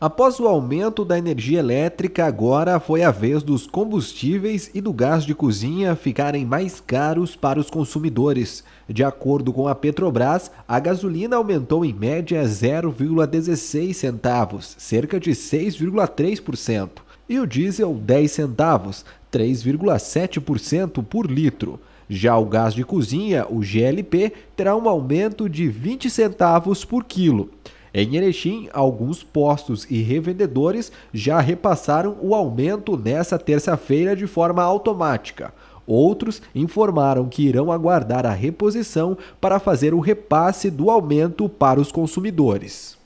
Após o aumento da energia elétrica, agora foi a vez dos combustíveis e do gás de cozinha ficarem mais caros para os consumidores. De acordo com a Petrobras, a gasolina aumentou em média 0,16 centavos, cerca de 6,3%, e o diesel 10 centavos, 3,7% por litro. Já o gás de cozinha, o GLP, terá um aumento de 20 centavos por quilo. Em Erechim, alguns postos e revendedores já repassaram o aumento nessa terça-feira de forma automática. Outros informaram que irão aguardar a reposição para fazer o repasse do aumento para os consumidores.